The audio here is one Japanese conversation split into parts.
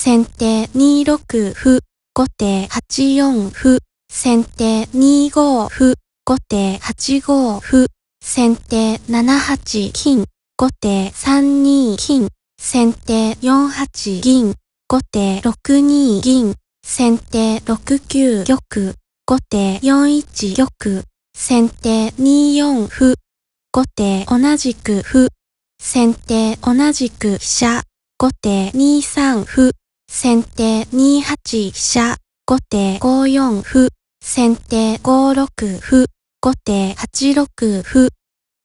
先手2六歩、後手8四歩、先手2五歩、後手8五歩、先手7八金、後手3二金、先手4八銀、後手6二銀、先手6九玉、後手4一玉、先手2四歩、後手同じく歩、先手同じく飛車、後手2三歩、先手2八飛車、後手5四歩、先手5六歩、後手8六歩、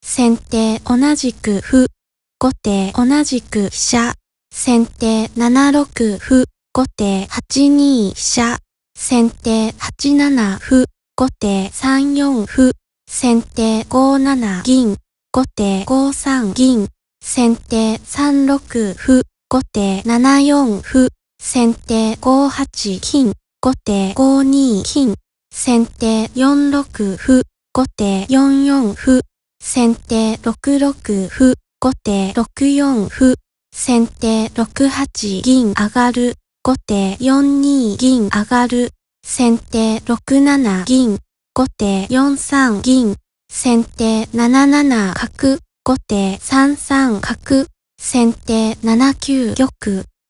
先手同じく歩、後手同じく飛車、先手7六歩、後手8二飛車、先手8七歩、後手3四歩、先手5七銀、後手5三銀、先手3六歩、後手7四歩、先手5八金、後手5二金、先手4六歩、後手4四歩、先手6六歩、後手6四歩、先手6八銀上がる、後手4二銀上がる、先手6七銀、後手4三銀、先手7七角、後手3三角、先手7九玉、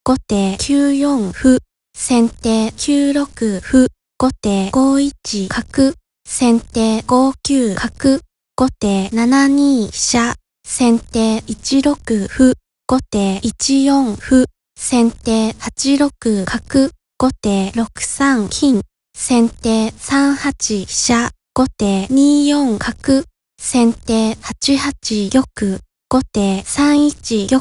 後手9四歩、先手9六歩、後手5一角、先手5九角、後手7二飛車、先手1六歩、後手1四歩、先手8六角、後手6三金、先手3八飛車、後手2四角、先手8八玉、後手3一玉、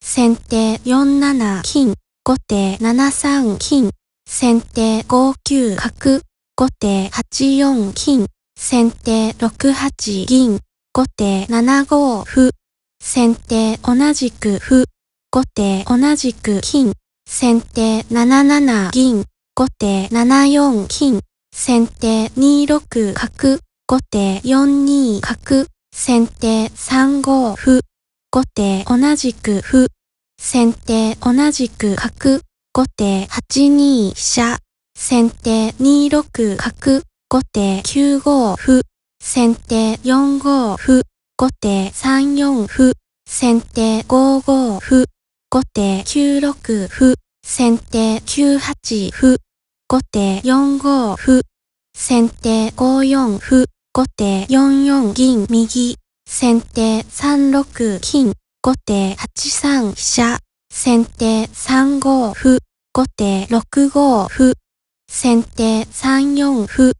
先手4七金、後手7三金、先手5九角、後手8四金、先手6八銀、後手7五歩、先手同じく歩、後手同じく金、先手7七銀、後手7四金、先手2六角、後手4二角、先手3五歩、後手同じく歩。先手同じく角。後手8二飛車。先手2六角。後手9五歩。先手4五歩。後手3四歩。先手5五歩。後手9六歩。先手9八歩。後手4五歩。先手5四歩。後手4四銀右。先手3六金、後手8三飛車、先手3五歩、後手6五歩、先手3四歩、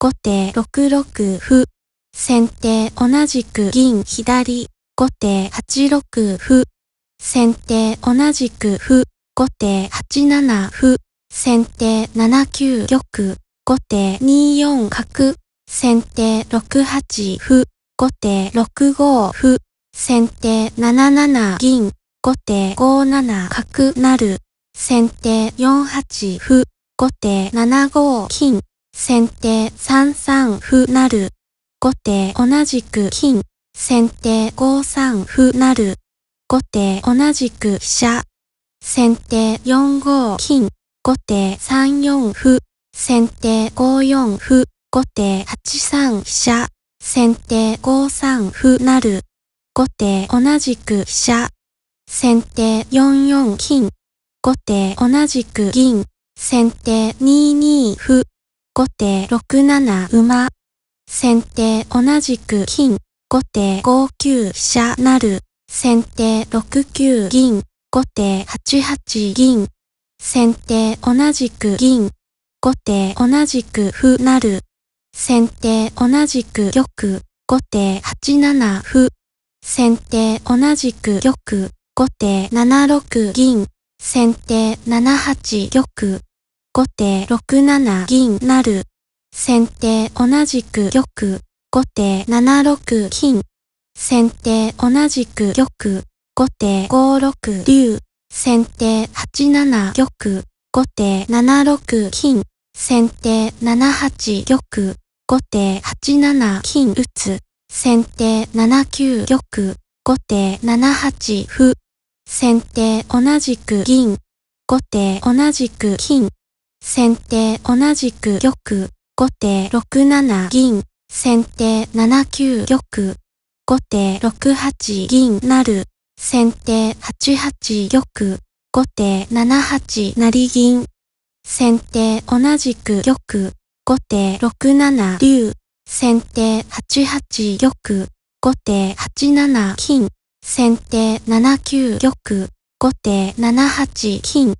後手6六歩、先手同じく銀左、後手8六歩、先手同じく歩、後手8七歩、先手7九玉、後手2四角、先手6八歩、後手6五歩、先手7七銀、後手5七角成、先手4八歩、後手7五金、先手3三歩成、後手同じく金、先手5三歩成、後手同じく飛車、先手4五金、後手3四歩、先手5四歩、後手8三飛車。先手5三歩なる。後手同じく飛車。先手4四金。後手同じく銀。先手2二歩。後手6七馬。先手同じく金。後手5九飛車なる。先手6九銀。後手8八銀。先手同じく銀。後手同じく歩なる。先手同じく玉、後手8七歩。先手同じく玉、後手7六銀。先手7八玉、後手6七銀なる。先手同じく玉、後手7六金。先手同じく玉、後手5六竜。先手8七玉、後手7六金。先手7八玉、後手8七金打つ。先手7九玉。後手7八歩。先手同じく銀。後手同じく金。先手同じく玉。後手6七銀。先手7九玉。後手6八銀なる。先手8八玉。後手7八成銀。先手同じく玉。後手6七竜、先手8八玉、後手8七金、先手7九玉、後手7八金。